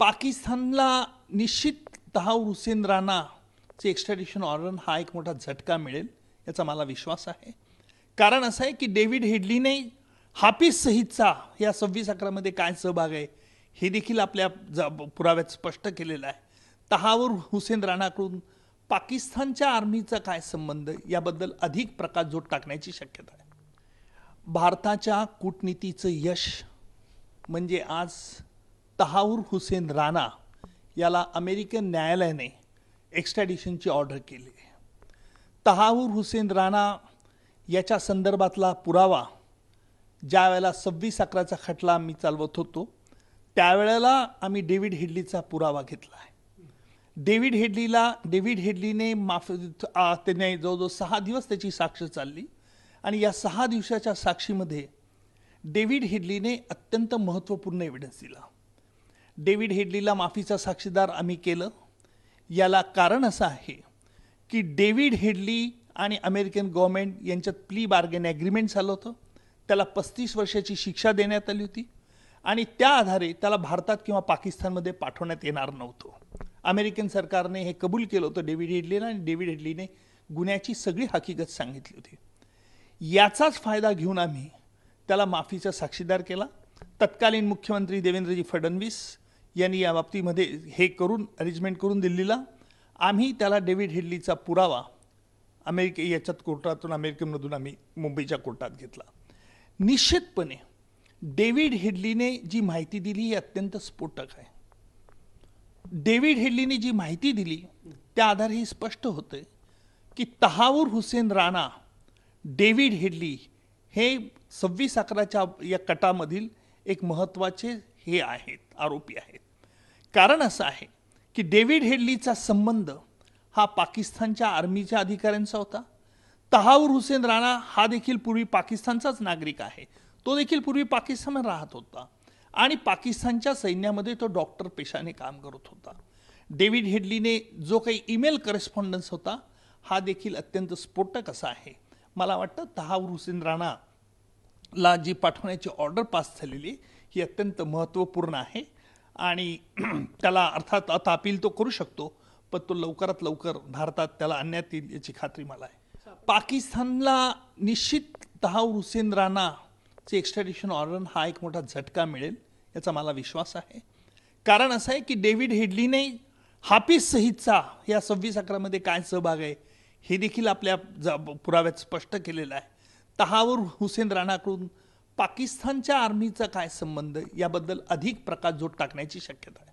पाकिस्तानला निश्चित तहाव हुसेन राणाचे एक्स्ट्रॅडिशन ऑर्डर हा एक मोठा झटका मिळेल याचा मला विश्वास आहे कारण असं आहे की डेव्हिड हेडलीने हाफिज सहितचा या सव्वीस अकरामध्ये काय सहभाग आहे हे देखील आपल्या जा पुराव्यात स्पष्ट केलेलं आहे तहावर हुसेन राणाकडून पाकिस्तानच्या आर्मीचा काय संबंध याबद्दल अधिक प्रकाश जोड टाकण्याची शक्यता आहे भारताच्या कूटनीतीचं यश म्हणजे आज तहाऊर हुसेन राणा याला अमेरिकन न्यायालयाने एक्स्ट्रॅडिशनची ऑर्डर केली तहाऊर हुसेन राणा याच्या संदर्भातला पुरावा ज्या वेळेला सव्वीस अकराचा खटला आम्ही चालवत होतो त्यावेळेला आम्ही डेव्हिड हेडलीचा पुरावा घेतला आहे डेव्हिड हेडलीला डेव्हिड हेडलीने माफ त्याने जवळजवळ सहा दिवस त्याची साक्ष चालली आणि या सहा दिवसाच्या साक्षीमध्ये डेव्हिड हेडलीने अत्यंत महत्त्वपूर्ण एव्हिडन्स दिला डेव्हिड हेडलीला माफीचा साक्षीदार आम्ही केलं याला कारण असं आहे की डेव्हिड हेडली आणि अमेरिकन गव्हर्मेंट यांच्यात प्ली बार्गेन ॲग्रीमेंट झालं होतं त्याला पस्तीस वर्षाची शिक्षा देण्यात आली होती आणि त्या आधारे त्याला भारतात किंवा पाकिस्तानमध्ये पाठवण्यात येणार नव्हतं अमेरिकन सरकारने हे कबूल केलं होतं डेव्हिड हेडलीला आणि डेव्हिड हेडलीने गुन्ह्याची सगळी हकीकत सांगितली होती याचाच फायदा घेऊन आम्ही त्याला माफीचा साक्षीदार केला तत्कालीन मुख्यमंत्री देवेंद्रजी फडणवीस यांनी या बाबतीमध्ये हे करून अरेंजमेंट करून दिल्लीला आम्ही त्याला डेव्हिड हेडलीचा पुरावा अमेरिके याच्यात कोर्टातून अमेरिकेमधून आम्ही मुंबईच्या कोर्टात घेतला निश्चितपणे डेव्हिड हेडलीने जी माहिती दिली ही अत्यंत स्फोटक आहे डेव्हिड हेडलीने जी माहिती दिली त्या आधारे हे स्पष्ट होते की तहावूर हुसेन राणा डेव्हिड हेडली हे सव्वीस अकराच्या या कटामधील एक महत्त्वाचे हे आहेत आरोपी आहेत कारण असं आहे की डेव्हिड हेडलीचा संबंध हा पाकिस्तानच्या आर्मीच्या अधिकाऱ्यांचा होता तहावर हुसेन राणा हा देखील पूर्वी पाकिस्तानचाच नागरिक आहे तो देखील पूर्वी पाकिस्तान राहत होता आणि पाकिस्तानच्या सैन्यामध्ये तो डॉक्टर पेशाने काम करत होता डेव्हिड हेडलीने जो काही ईमेल करेस्पॉन्डन्स होता हा देखील अत्यंत स्फोटक असा आहे मला वाटतं तहावर हुसेन राणाला जी पाठवण्याची ऑर्डर पास झालेली ही अत्यंत महत्त्वपूर्ण आहे आणि त्याला अर्थात आता अपील तो करू शकतो पण तो लवकरात लवकर भारतात त्याला आणण्यात येईल याची खात्री मला आहे पाकिस्तानला निश्चित तहाव हुसेन राणाचे एक्स्ट्रॅडिशन ऑर्डर हा एक मोठा झटका मिळेल याचा मला विश्वास आहे कारण असं आहे की डेव्हिड हेडलीने हाफिज सहितचा या सव्वीस अकरामध्ये काय सहभाग आहे हे देखील आपल्या पुराव्यात स्पष्ट केलेलं आहे तहावर हुसेन राणाकडून पाकिस्तानच्या आर्मीचा काय संबंध याबद्दल अधिक जोड टाकण्याची शक्यता आहे